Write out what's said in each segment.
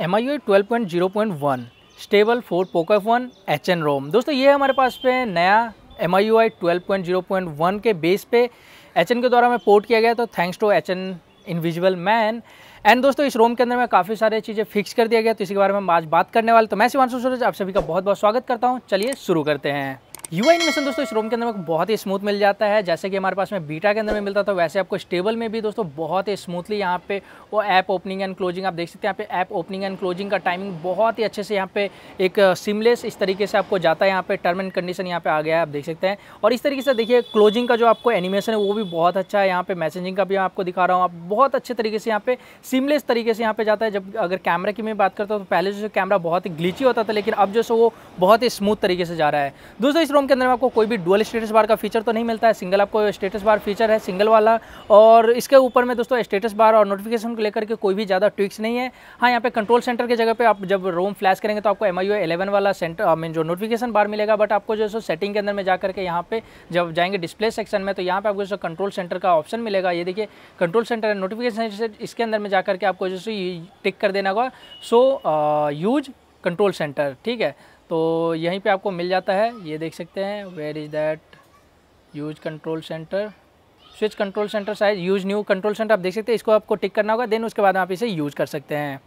M I point zero point one stable four Poco F one H N ROM दोस्तों ये हमारे पास पे नया M I twelve point zero point one के बेस पे एच के द्वारा हमें पोर्ट किया गया तो thanks to H N individual man and दोस्तों इस रोम के अंदर में काफ़ी सारे चीज़ें फिक्स कर दिया गया तो इसी के बारे में हम आज बात करने वाले तो मैं शिवानशु सूरज आप सभी का बहुत बहुत स्वागत करता हूँ चलिए शुरू करते हैं यू एनिमेशन दोस्तों इस रोम के अंदर में बहुत ही स्मूथ मिल जाता है जैसे कि हमारे पास में बीटा के अंदर में मिलता था वैसे आपको स्टेबल में भी दोस्तों बहुत ही स्मूथली यहाँ पे वो ऐप ओपनिंग एंड क्लोजिंग आप देख सकते हैं यहाँ पे ऐप ओपनिंग एंड क्लोजिंग का टाइमिंग बहुत ही अच्छे से यहाँ पे एक सिमलेस इस तरीके से आपको जाता है यहाँ पे टर्म एंड कंडीशन यहाँ पे आ गया है आप देख सकते हैं और इस तरीके से देखिए क्लोजिंग का जो आपको एनिमेशन है वो भी बहुत अच्छा है यहाँ पे मैसेजिंग का भी आपको दिखा रहा हूँ आप बहुत अच्छे तरीके से यहाँ पे सिमलेस तरीके से यहाँ पे जाता है जब अगर कैमरा की मैं बात करता हूँ तो पहले जो कैमरा बहुत ही ग्लीची होता था लेकिन अब जो सो वो बहुत ही स्मूथ तरीके से जा रहा है दोस्तों इस प्लेटफॉर्म के अंदर में आपको कोई भी डुअल स्टेटस बार का फीचर तो नहीं मिलता है सिंगल आपको स्टेटस बार फीचर है सिंगल वाला और इसके ऊपर में दोस्तों स्टेटस बार और नोटिफिकेशन को लेकर के कोई भी ज़्यादा ट्विक्स नहीं है हाँ यहाँ पे कंट्रोल सेंटर की जगह पे आप जब रोम फ्लैश करेंगे तो आपको एम आई वाला सेंटर आई मीन जो नोटिफिकेशन बार मिलेगा बट आपको जो सेटिंग के अंदर में जाकर के यहाँ पे जब जाएंगे डिस्प्ले सेक्शन में तो यहाँ पर आपको जो कंट्रोल सेंटर का ऑप्शन मिलेगा ये देखिए कंट्रोल सेंटर है नोटिफिकेशन इसके अंदर में जाकर के आपको जो टिक कर देना होगा सो यूज कंट्रोल सेंटर ठीक है तो यहीं पे आपको मिल जाता है ये देख सकते हैं where is that use control centre switch control centre size use new control centre आप देख सकते हैं इसको आपको टिक करना होगा देन उसके बाद आप इसे यूज कर सकते हैं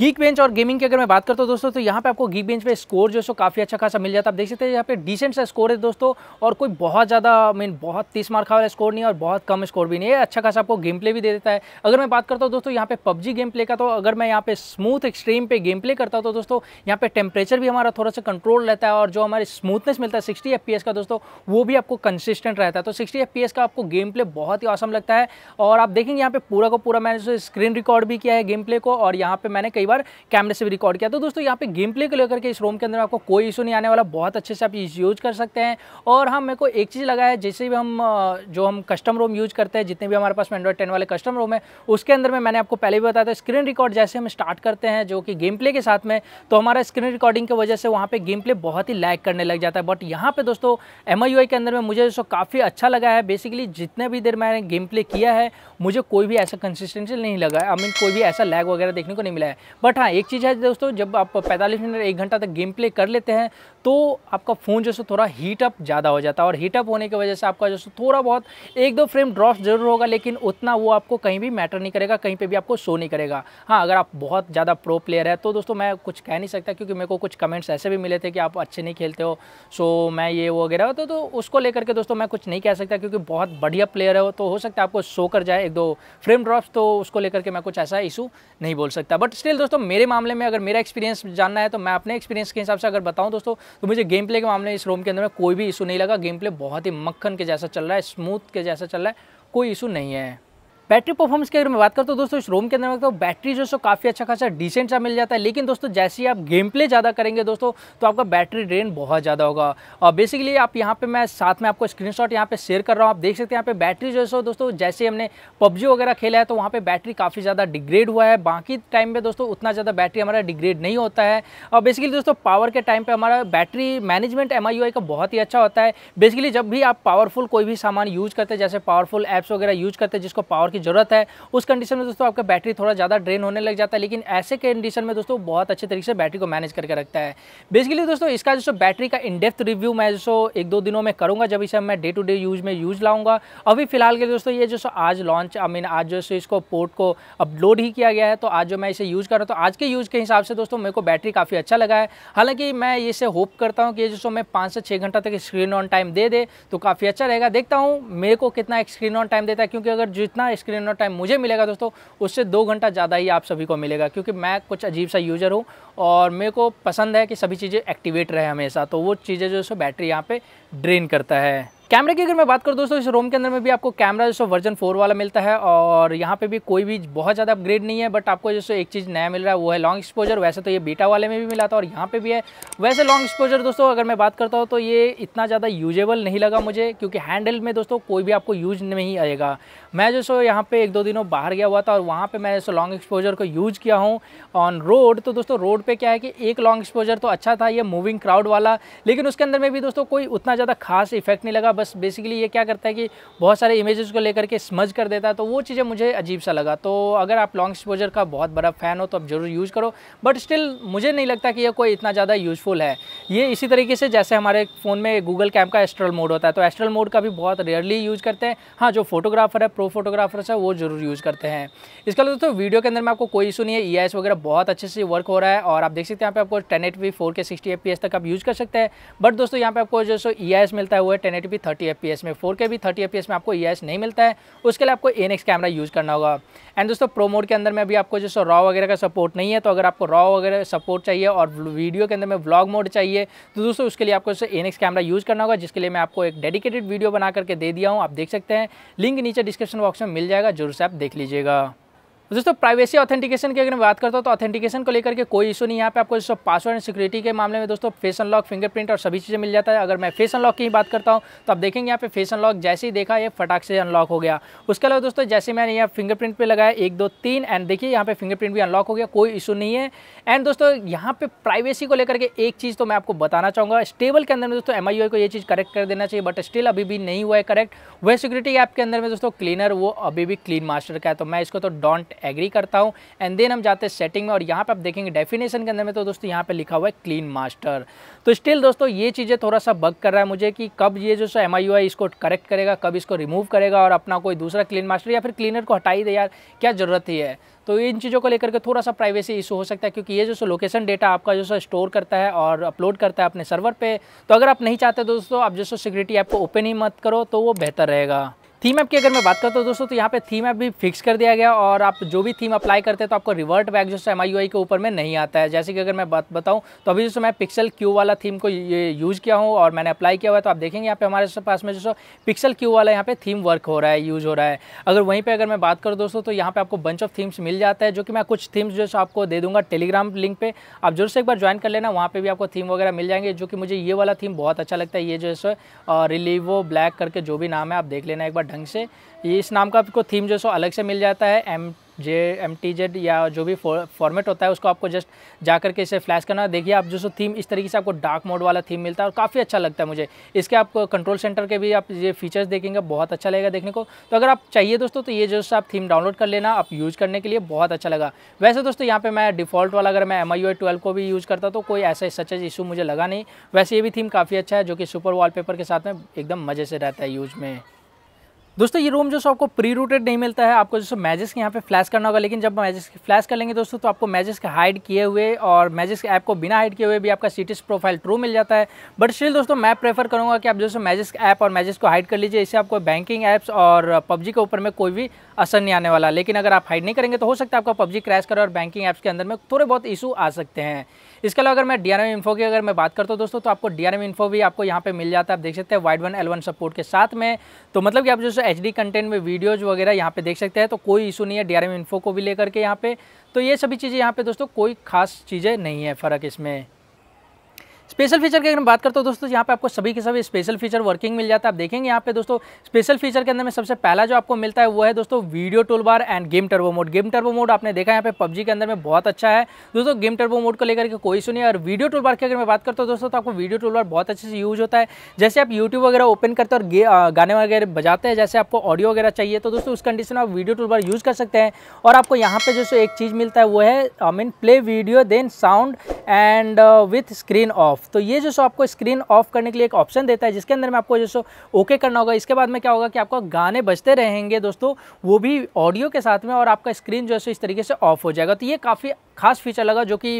गीक बेंच और गेमिंग की अगर मैं बात करता हूँ दोस्तों तो यहाँ पे आपको गीक बेंच पे स्कोर जो है सो काफ़ी अच्छा खासा मिल जाता है आप देख सकते हैं यहाँ पे डिसेंट सा स्कोर है दोस्तों और कोई बहुत ज़्यादा मीन बहुत तीस मार्क वाला स्कोर नहीं है और बहुत कम स्कोर भी नहीं है अच्छा खासा आपको गेम प्ले भी दे देता है अगर मैं बात करता हूँ दोस्तों यहाँ पे पब्जी गेम प्ले का तो अगर मैं यहाँ पे स्मूथ एक्सट्रीम पे गेम प्ले करता हूँ तो दोस्तों यहाँ पे टेम्परेचर भी हमारा थोड़ा सा कंट्रोल रहता है और जो हमारे स्मूथनेस मिलता है सिक्सटी एफ का दोस्तों वो भी आपको कंसिस्टेंट रहता है तो सिक्सटी एफ का आपको गेम प्ले बहुत ही औसम लगता है और आप देखेंगे यहाँ पे पूरा को पूरा मैंने स्क्रीन रिकॉर्ड भी किया है गेम प्ले को और यहाँ पे मैंने कई बार कैमरे से भी रिकॉर्ड किया तो दोस्तों यहाँ पे गेम प्ले को लेकर के इस रोम के अंदर आपको कोई इशू नहीं आने वाला बहुत अच्छे से आप यूज़ कर सकते हैं और हम हाँ, मेरे को एक चीज़ लगा है जैसे भी हम जो हम कस्टम रोम यूज़ करते हैं जितने भी हमारे पास एंड्रॉइड टेन वाले कस्टम रोम है उसके अंदर में मैंने आपको पहले भी बताया था स्क्रीन रिकॉर्ड जैसे हम स्टार्ट करते हैं जो कि गेम प्ले के साथ में तो हमारा स्क्रीन रिकॉर्डिंग की वजह से वहाँ पर गेम प्ले बहुत ही लैग करने लग जाता है बट यहाँ पर दोस्तों एम के अंदर में मुझे दोस्तों काफ़ी अच्छा लगा है बेसिकली जितने भी देर मैंने गेम प्ले किया है मुझे कोई भी ऐसा कंसिस्टेंसी नहीं लगा आई मीन कोई भी ऐसा लैग वगैरह देखने को नहीं मिला है बट हाँ एक चीज़ है दोस्तों जब आप पैंतालीस मिनट एक घंटा तक गेम प्ले कर लेते हैं तो आपका फ़ोन जो है थोड़ा हीटअप ज़्यादा हो जाता है और हीटअप होने की वजह से आपका जो थोड़ा बहुत एक दो फ्रेम ड्रॉप जरूर होगा लेकिन उतना वो आपको कहीं भी मैटर नहीं करेगा कहीं पर भी आपको शो नहीं करेगा हाँ अगर आप बहुत ज़्यादा प्रो प्लेयर है तो दोस्तों मैं कुछ कह नहीं सकता क्योंकि मेरे को कुछ कमेंट्स ऐसे भी मिले थे कि आप अच्छे नहीं खेलते हो सो मैं ये वगैरह तो, तो उसको लेकर के दोस्तों मैं कुछ नहीं कह सकता क्योंकि बहुत बढ़िया प्लेयर है तो हो सकता है आपको शो कर जाए एक दो फ्रेम ड्रॉप्स तो उसको लेकर के मैं कुछ ऐसा इशू नहीं बोल सकता बट स्टिल दोस्तों मेरे मामले में अगर मेरा एक्सपीरियंस जानना है तो मैं अपने एक्सपीरियंस के हिसाब से अगर बताऊँ दोस्तों तो मुझे गेम प्ले के मामले इस रोम के अंदर में कोई भी इशू नहीं लगा गेम प्ले बहुत ही मक्खन के जैसा चल रहा है स्मूथ के जैसा चल रहा है कोई इशू नहीं है बैटरी परफॉर्मेंस की अगर मैं बात करता तो हूँ दोस्तों इस रोम के अंदर में तो बैटरी जो है काफ़ी अच्छा खासा डिसेंट सा मिल जाता है लेकिन दोस्तों जैसे ही आप गेम प्ले ज़्यादा करेंगे दोस्तों तो आपका बैटरी ड्रेन बहुत ज़्यादा होगा और बेसिकली आप यहाँ पे मैं साथ में आपको स्क्रीन शॉट यहाँ पे शेयर कर रहा हूँ आप देख सकते हैं यहाँ पे बैटरी जो है दोस्तों जैसे हमने पब्जी वगैरह खेला है तो वहाँ पर बैटरी काफ़ी ज़्यादा डिग्रेड हुआ है बाकी टाइम में दोस्तों उतना ज़्यादा बैटरी हमारा डिग्रेड नहीं होता है और बेसिकली दोस्तों पावर के टाइम पर हमारा बैटरी मैनेजमेंट एम का बहुत ही अच्छा होता है बेसिकली जब भी आप पावरफुल कोई भी सामान यूज़ करते हैं जैसे पावरफुल एप्स वगैरह यूज़ करते हैं जिसको पावर की ज़रूरत है उस कंडीशन में दोस्तों आपका बैटरी थोड़ा ज़्यादा ड्रेन होने लग जाता है लेकिन ऐसे कंडीशन में दोस्तों बहुत अच्छे तरीके से बैटरी को मैनेज करके रखता है बेसिकली दोस्तों इसका जो बैटरी का इनडेप्थ रिव्यू मैं जो एक दो दिनों में करूँगा जब इसे मैं डे टू डे यूज़ में यूज़ लाऊंगा अभी फिलहाल के दोस्तों ये जो आज लॉन्च आई मीन आज जो इसको पोर्ट को अपलोड ही किया गया है तो आज जो मैं इसे यूज़ कर रहा हूँ तो आज के यूज़ के हिसाब से दोस्तों मेरे को बैटरी काफ़ी अच्छा लगा है हालांकि मैं इसे होप करता हूँ कि जो जो मैं पाँच से छः घंटा तक स्क्रीन ऑन टाइम दे दे तो काफ़ी अच्छा रहेगा देखता हूँ मेरे को कितना स्क्रीन ऑन टाइम देता है क्योंकि अगर जितना स्क्रीन टाइम मुझे मिलेगा दोस्तों उससे दो घंटा ज़्यादा ही आप सभी को मिलेगा क्योंकि मैं कुछ अजीब सा यूज़र हूँ और मेरे को पसंद है कि सभी चीज़ें एक्टिवेट रहे हमेशा तो वो चीज़ें जो है बैटरी यहाँ पर ड्रेन करता है कैमरे की अगर मैं बात करूँ दोस्तों इस रोम के अंदर में भी आपको कैमरा जैसे वर्जन फोर वाला मिलता है और यहाँ पे भी कोई भी बहुत ज़्यादा अपग्रेड नहीं है बट आपको जैसे एक चीज़ नया मिल रहा है वो है लॉन्ग एक्सपोजर वैसे तो ये बीटा वाले में भी मिला था और यहाँ पे भी है वैसे लॉन्ग एक्सपोजर दोस्तों अगर मैं बात करता हूँ तो ये इतना ज़्यादा यूजेबल नहीं लगा मुझे क्योंकि हैंडल में दोस्तों कोई भी आपको यूज नहीं आएगा मैं जो सो यहाँ पर एक दो दिनों बाहर गया हुआ था और वहाँ पर जैसे लॉन्ग एक्सपोजर को यूज़ किया हूँ ऑन रोड तो दोस्तों रोड पर क्या है कि एक लॉन्ग एक्सपोजर तो अच्छा था ये मूविंग क्राउड वाला लेकिन उसके अंदर में भी दोस्तों कोई उतना ज़्यादा खास इफेक्ट नहीं लगा बस बेसिकली ये क्या करता है कि बहुत सारे इमेजेस को लेकर के स्मज कर देता है तो वो चीज़ें मुझे अजीब सा लगा तो अगर आप लॉन्ग एक्सपोजर का बहुत बड़ा फ़ैन हो तो आप ज़रूर यूज़ करो बट स्टिल मुझे नहीं लगता कि यह कोई इतना ज़्यादा यूज़फुल है ये इसी तरीके से जैसे हमारे फ़ोन में गूगल कैम का एस्ट्रल मोड होता है तो एस्ट्रल मोड का भी बहुत रेयरली यूज़ करते हैं हाँ जो फोटोग्राफर है प्रो फोटोग्राफर्स है वो ज़रूर यूज़ करते हैं इसके अलावा दोस्तों वीडियो के अंदर में आपको कोई इशू नहीं है ई e वगैरह बहुत अच्छे से वर्क हो रहा है और आप देख सकते हैं यहाँ पे आपको ten eight four K sixty F तक आप यूज़ कर सकते हैं बट दोस्तों यहाँ पे आपको जो सो ई e मिलता है वो है टेन एट थर्टी एफ में के भी थर्टी एफ में आपको ई नहीं मिलता है उसके लिए आपको एन कैमरा यूज़ करना होगा एंड दोस्तों प्रो मोड के अंदर में अभी आपको जो सो रॉ वगैरह का सपोर्ट नहीं है तो अगर आपको रॉ वगैरह सपोर्ट चाहिए और वीडियो के अंदर में ब्लॉग मोड चाहिए तो दोस्तों उसके लिए आपको एन एक्स कैमरा यूज़ करना होगा जिसके लिए मैं आपको एक डेडिकेटेड वीडियो बना करके दे दिया हूँ आप देख सकते हैं लिंक नीचे डिस्क्रिप्शन बॉक्स में मिल जाएगा जरूर से आप देख लीजिएगा दोस्तों प्राइवेसी ऑथेंटिकेशन की अगर मैं बात करता हूँ तो ऑथेंटिकेशन को लेकर के कोई इशू नहीं यहाँ पे आपको दोस्तों पासवर्ड एंड सिक्योरिटी के मामले में दोस्तों फेस अनलॉक फिंगरप्रिंट और सभी चीज़ें मिल जाता है अगर मैं फेस अनलॉक की ही बात करता हूँ तो आप देखेंगे यहाँ पे फेस अनलॉक जैसे ही देखा ये फटाक से अनलॉक हो गया उसके अलावा दोस्तों जैसे मैंने यहाँ फिंगरप्रिंट पर लगाया एक दो तीन एंड देखिए यहाँ पे फिंगरप्रिंट भी अनलॉक हो गया कोई इशू नहीं है एंड दोस्तों यहाँ पर प्राइवेसी को लेकर के एक चीज़ तो मैं आपको बताना चाहूँगा स्टेबल के अंदर में दोस्तों एम को ये चीज़ करेक्ट कर देना चाहिए बट स्टिल अभी भी नहीं हुआ है करेक्ट वह सिक्योरिटी ऐप के अंदर में दोस्तों क्लीनर वो अभी भी क्लीन मास्टर का है तो मैं इसको तो डोंट एग्री करता हूँ एंड देन हम जाते हैं सेटिंग में और यहाँ पर आप देखेंगे डेफिनेशन के अंदर में तो दोस्तों यहाँ पर लिखा हुआ है क्लीन मास्टर तो स्टिल दोस्तों ये चीज़ें थोड़ा सा बग कर रहा है मुझे कि कब ये जो सो एम आई इसको करेक्ट करेगा कब इसको रिमूव करेगा और अपना कोई दूसरा क्लीन मास्टर या फिर क्लीनर को हटाई दे यार क्या ज़रूरत ही है तो इन चीज़ों को लेकर के थोड़ा सा प्राइवेसी इशू हो सकता है क्योंकि ये जो सो लोकेशन डेटा आपका जो सो स्टोर करता है और अपलोड करता है अपने सर्वर पे तो अगर आप नहीं चाहते दोस्तों आप जो सो सिक्योरिटी ऐप को ओपन ही मत करो तो वो बेहतर रहेगा थीम ऐप की अगर मैं बात करता हूँ दोस्तों तो यहाँ पे थीम ऐप भी फिक्स कर दिया गया और आप जो भी थीम अप्लाई करते हैं तो आपको रिवर्ट बैक जो है एम के ऊपर में नहीं आता है जैसे कि अगर मैं बात बताऊँ तो अभी जो मैं पिक्सल क्यू वाला थीम को ये यूज़ किया हूँ और मैंने अप्लाई किया हुआ है तो आप देखेंगे यहाँ पे हमारे पास में जो पिक्सल क्यू वाला यहाँ पे थीम वर्क हो रहा है यूज़ हो रहा है अगर वहीं पर अगर मैं बात करूँ दोस्तों तो यहाँ पर आपको बंच ऑफ थीम्स मिल जाता है जो कि मैं कुछ थीम्स जो है आपको दे दूँगा टेलीग्राम लिंक पर आप जरूर से एक बार ज्वाइन कर लेना वहाँ पर भी आपको थीम वगैरह मिल जाएंगे जो कि मुझे ये वाला थीम बहुत अच्छा लगता है ये जो है रिलीवो ब्लैक करके जो भी नाम है आप देख लेना एक बार ढंग से ये इस नाम का आपको थीम जो सो अलग से मिल जाता है M J M T Z या जो भी फॉर्मेट होता है उसको आपको जस्ट जा करके इसे फ्लैश करना देखिए आप जो सो थीम इस तरीके से आपको डार्क मोड वाला थीम मिलता है और काफ़ी अच्छा लगता है मुझे इसके आप कंट्रोल सेंटर के भी आप ये फीचर्स देखेंगे बहुत अच्छा लगेगा देखने को तो अगर आप चाहिए दोस्तों तो ये जो आप थीम डाउनलोड कर लेना आप यूज़ करने के लिए बहुत अच्छा लगा वैसे दोस्तों यहाँ पर मैं डिफ़ॉल्ट वाला अगर मैं एम आई को भी यूज़ करता तो कोई ऐसा सच इशू मुझे लगा नहीं वैसे ये भी थीम काफ़ी अच्छा है जो कि सुपर वाल के साथ में एकदम मज़े से रहता है यूज में दोस्तों ये रोम जो सो आपको प्री रूटेड नहीं मिलता है आपको जैसे मैजिस के यहाँ पे फ्लैश करना होगा लेकिन जब मैजिस फ्लैश कर लेंगे दोस्तों तो आपको मैजिस के हाइड किए हुए और मैजिस ऐप को बिना हाइड किए हुए भी आपका सिटीज प्रोफाइल ट्रू मिल जाता है बट स्टिल दोस्तों मैं प्रेफर करूँगा कि आप जैसे मैजिस ऐप और मैजिस को हाइड कर लीजिए इससे आपको बैंकिंग ऐप्स और पबजी के ऊपर में कोई भी असर नहीं आने वाला लेकिन अगर आप हाइड नहीं करेंगे तो हो सकता है आपका पबजी क्रैश करें और बैंकिंग ऐप्स के अंदर में थोड़े बहुत इशू आ सकते हैं इसके अलावा अगर मैं डी आर एम इन्फो की अगर मैं बात करता हूँ दोस्तों तो आपको डी आर एम इन्फो भी आपको यहाँ पर मिल जाता है आप देख सकते हैं Widevine L one support के साथ में तो मतलब कि आप जो एच डी कंटेंट में वीडियोज़ वगैरह यहाँ पे देख सकते हैं तो कोई इशू नहीं है डी आर एम इन्फो को भी लेकर के यहाँ पे तो ये सभी चीज़ें यहाँ पर दोस्तों कोई खास चीज़ें नहीं है फ़र्क इसमें स्पेशल फीचर की अगर मैं बात करता हूँ तो दोस्तों यहाँ पे आपको सभी के सभी स्पेशल फीचर वर्किंग मिल जाता है आप देखेंगे यहाँ पे दोस्तों स्पेशल फीचर के अंदर में सबसे पहला जो आपको मिलता है वो है दोस्तों video tool bar and game turbo mode game turbo mode आपने देखा यहाँ पे पबजी के अंदर में बहुत अच्छा है दोस्तों गेम टर्बो मोड को लेकर के कोई सुनिए और वीडियो टूल बार की अगर मैं बात करता हूँ दोस्तों तो आपको वीडियो टूल बार बहुत अच्छे से यूज होता है जैसे आप यूट्यूब वगैरह ओपन करते और गाने वगैरह बजाते हैं जैसे आपको ऑडियो वगैरह चाहिए तो दोस्तों उस कंडीशन में आप वीडियो टूल बार यूज़ कर सकते हैं और आपको यहाँ पे जो एक चीज़ मिलता है वो है I mean play video then sound and with screen off off तो ये जो सो आपको स्क्रीन ऑफ करने के लिए एक ऑप्शन देता है जिसके अंदर में आपको जो सो ओके करना होगा इसके बाद में क्या होगा कि आपका गाने बजते रहेंगे दोस्तों वो भी ऑडियो के साथ में और आपका स्क्रीन जो है सो इस तरीके से ऑफ हो जाएगा तो ये काफ़ी खास फीचर लगा जो कि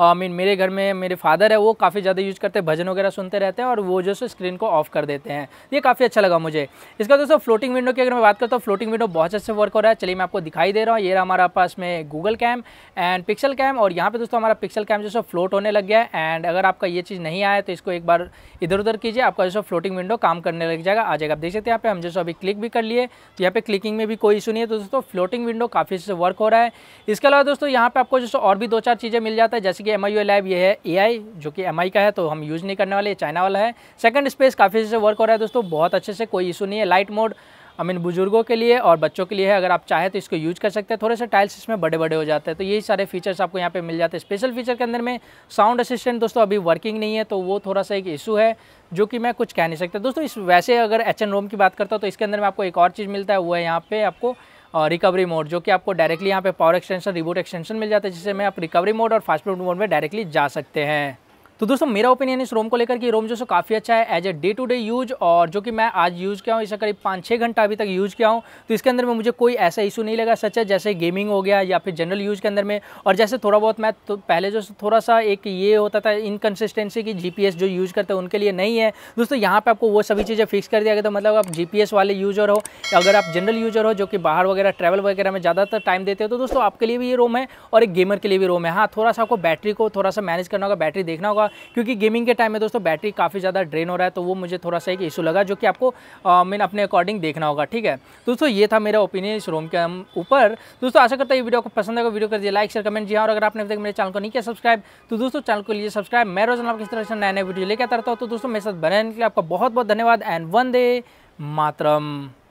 आई मीन मेरे घर में मेरे फादर है वो काफ़ी ज़्यादा यूज़ करते हैं भजन वगैरह सुनते रहते हैं और वो जो है स्क्रीन को ऑफ कर देते हैं ये काफ़ी अच्छा लगा मुझे इसका दोस्तों फ्लोटिंग विंडो की अगर मैं बात करता हूँ फ्लोटिंग विंडो बहुत अच्छे से वर्क हो रहा है चलिए मैं आपको दिखाई दे रहा हूँ ये रहा हमारा पास में Google cam and Pixel cam और यहाँ पर दोस्तों हमारा पिक्सल कैम जो फ्लोट होने लग गया है एंड अगर आपका ये चीज़ नहीं आया तो इसको एक बार इधर उधर कीजिए आपका जो फ्लोटिंग विंडो काम करने लग जाएगा आ जाएगा आप देख सकते हैं यहाँ पे हम जैसे अभी क्लिक भी कर लिए तो यहाँ पे क्लिकिंग में भी कोई इशू नहीं है तो दोस्तों फ्लोटिंग विंडो काफ़ी से वर्क हो रहा है इसके अलावा दोस्तों यहाँ पे आपको जो और भी दो चार चीज़ें मिल जाता है जैसे कि एम आई लैब ये है ए जो कि एम का है तो हम यूज़ नहीं करने वाले चाइना वाला है सेकंड स्पेस काफ़ी अच्छे से वर्क हो रहा है दोस्तों बहुत अच्छे से कोई इशू नहीं है लाइट मोड आई मीन बुजुर्गों के लिए और बच्चों के लिए है अगर आप चाहें तो इसको यूज कर सकते हैं थोड़े से टाइल्स इसमें बड़े बड़े हो जाते हैं तो यही सारे फीचर्स आपको यहाँ पे मिल जाते हैं स्पेशल फीचर के अंदर में साउंड असिस्टेंट दोस्तों अभी वर्किंग नहीं है तो वो थोड़ा सा एक इशू है जो कि मैं कुछ कह नहीं सकता दोस्तों इस वैसे अगर एच रोम की बात करता हूँ तो इसके अंदर में आपको एक और चीज़ मिलता है वो है यहाँ पर आपको रिकवरी मोड जो कि आपको डायरेक्टली यहाँ पे पावर एक्सटेंशन रिबूट एक्सटेंशन मिल जाता है जिससे में आप रिकवरी मोड और फास्ट मोड में डायरेक्टली जा सकते हैं तो दोस्तों मेरा ओपिनियन इस रोम को लेकर कि रोम जो सो काफ़ी अच्छा है as a day to day use और जो कि मैं आज यूज़ किया हूँ इसे करीब पाँच छः घंटा अभी तक यूज़ किया हूँ तो इसके अंदर में मुझे कोई ऐसा इशू नहीं लगा सच है जैसे गेमिंग हो गया या फिर जनरल यूज़ के अंदर में और जैसे थोड़ा बहुत मैं तो पहले जो थोड़ा सा एक ये होता था इनकन्सिस्टेंसी की जी जो यूज़ करते हैं उनके लिए नहीं है दोस्तों यहाँ पर आपको वो सभी चीज़ें फिक्स कर दिया गया तो मतलब आप जी वाले यूज़र हो अगर आप जनरल यूज़र हो जो कि बाहर वगैरह ट्रैवल वगैरह में ज़्यादातर टाइम देते हो तो दोस्तों आपके लिए भी ये रोम है और एक गेमर के लिए भी रोम है हाँ थोड़ा सा आपको बैटरी को थोड़ा सा मैनेज करना होगा बैटरी देखना होगा होगा क्योंकि गेमिंग के टाइम में दोस्तों बैटरी काफ़ी ज़्यादा ड्रेन हो रहा है तो वो मुझे थोड़ा सा एक इशू लगा जो कि आपको मैंने अपने अकॉर्डिंग देखना होगा ठीक है दोस्तों ये था मेरा ओपिनियन इस रोम के ऊपर दोस्तों आशा करता है ये वीडियो को पसंद आएगा वीडियो कर दिया लाइक शेयर कमेंट जी हाँ, और अगर आपने मेरे चैनल को नहीं किया सब्सक्राइब तो दोस्तों चैनल को लिए सब्सक्राइब मैं रोजाना आपके तरह से नया नया वीडियो लेकर आता रहता हूँ तो दोस्तों मेरे साथ बनाने के लिए आपका बहुत बहुत धन्यवाद एंड वन दे मातरम